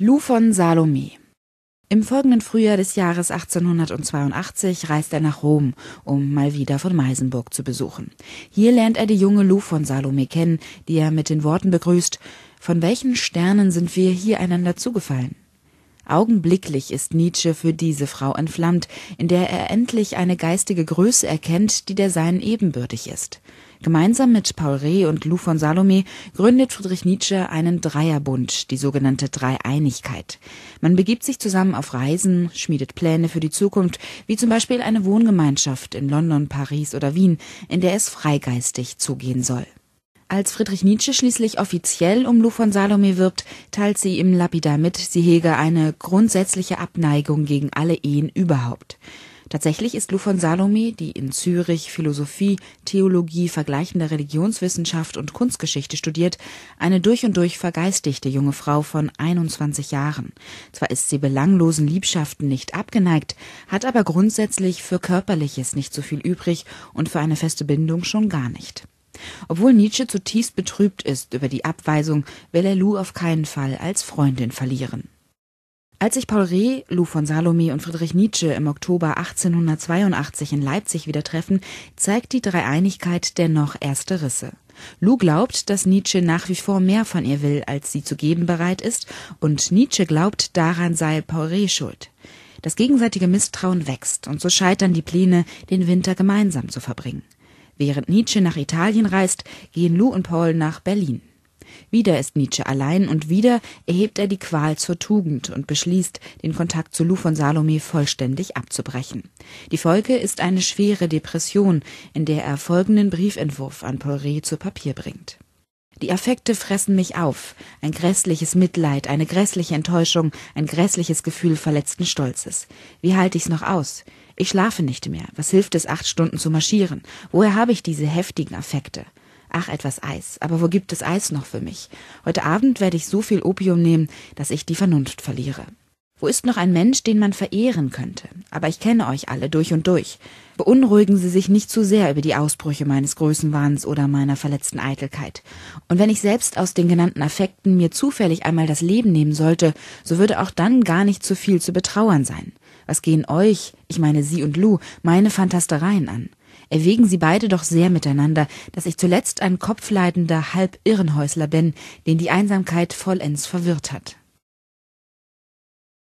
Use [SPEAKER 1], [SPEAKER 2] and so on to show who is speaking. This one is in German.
[SPEAKER 1] Lou von Salome. Im folgenden Frühjahr des Jahres 1882 reist er nach Rom, um mal wieder von Meisenburg zu besuchen. Hier lernt er die junge Lou von Salome kennen, die er mit den Worten begrüßt, von welchen Sternen sind wir hier einander zugefallen? Augenblicklich ist Nietzsche für diese Frau entflammt, in der er endlich eine geistige Größe erkennt, die der Sein ebenbürtig ist. Gemeinsam mit Paul Reh und Lou von Salome gründet Friedrich Nietzsche einen Dreierbund, die sogenannte Dreieinigkeit. Man begibt sich zusammen auf Reisen, schmiedet Pläne für die Zukunft, wie zum Beispiel eine Wohngemeinschaft in London, Paris oder Wien, in der es freigeistig zugehen soll. Als Friedrich Nietzsche schließlich offiziell um Lou von Salome wirbt, teilt sie ihm lapidar mit, sie hege eine grundsätzliche Abneigung gegen alle Ehen überhaupt. Tatsächlich ist Lou von Salome, die in Zürich Philosophie, Theologie, vergleichende Religionswissenschaft und Kunstgeschichte studiert, eine durch und durch vergeistigte junge Frau von 21 Jahren. Zwar ist sie belanglosen Liebschaften nicht abgeneigt, hat aber grundsätzlich für Körperliches nicht so viel übrig und für eine feste Bindung schon gar nicht. Obwohl Nietzsche zutiefst betrübt ist über die Abweisung, will er Lou auf keinen Fall als Freundin verlieren. Als sich Paul Reh, Lou von Salome und Friedrich Nietzsche im Oktober 1882 in Leipzig wieder treffen, zeigt die Dreieinigkeit dennoch erste Risse. Lou glaubt, dass Nietzsche nach wie vor mehr von ihr will, als sie zu geben bereit ist, und Nietzsche glaubt, daran sei Paul Reh schuld. Das gegenseitige Misstrauen wächst, und so scheitern die Pläne, den Winter gemeinsam zu verbringen. Während Nietzsche nach Italien reist, gehen Lou und Paul nach Berlin. Wieder ist Nietzsche allein und wieder erhebt er die Qual zur Tugend und beschließt, den Kontakt zu Lou von Salome vollständig abzubrechen. Die Folge ist eine schwere Depression, in der er folgenden Briefentwurf an Paul Poiré zu Papier bringt. Die Affekte fressen mich auf. Ein grässliches Mitleid, eine grässliche Enttäuschung, ein grässliches Gefühl verletzten Stolzes. Wie halte ich's noch aus? Ich schlafe nicht mehr. Was hilft es, acht Stunden zu marschieren? Woher habe ich diese heftigen Affekte? Ach, etwas Eis. Aber wo gibt es Eis noch für mich? Heute Abend werde ich so viel Opium nehmen, dass ich die Vernunft verliere. Wo ist noch ein Mensch, den man verehren könnte? Aber ich kenne euch alle durch und durch. Beunruhigen Sie sich nicht zu sehr über die Ausbrüche meines Größenwahns oder meiner verletzten Eitelkeit. Und wenn ich selbst aus den genannten Affekten mir zufällig einmal das Leben nehmen sollte, so würde auch dann gar nicht zu viel zu betrauern sein. Was gehen euch, ich meine Sie und Lou, meine Fantastereien an? Erwägen Sie beide doch sehr miteinander, dass ich zuletzt ein kopfleidender Halbirrenhäusler bin, den die Einsamkeit vollends verwirrt hat.